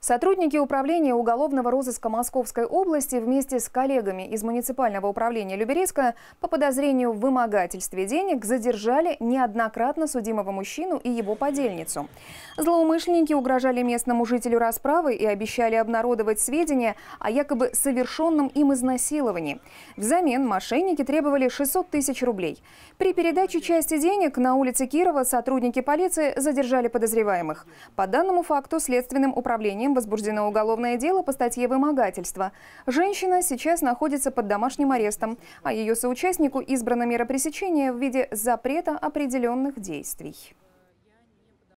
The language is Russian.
Сотрудники управления уголовного розыска Московской области вместе с коллегами из муниципального управления Люберецка по подозрению в вымогательстве денег задержали неоднократно судимого мужчину и его подельницу. Злоумышленники угрожали местному жителю расправы и обещали обнародовать сведения о якобы совершенном им изнасиловании. Взамен мошенники требовали 600 тысяч рублей. При передаче части денег на улице Кирова сотрудники полиции задержали подозреваемых. По данному факту следственным управлением ним возбуждено уголовное дело по статье «Вымогательство». Женщина сейчас находится под домашним арестом, а ее соучастнику избрано мера пресечения в виде запрета определенных действий.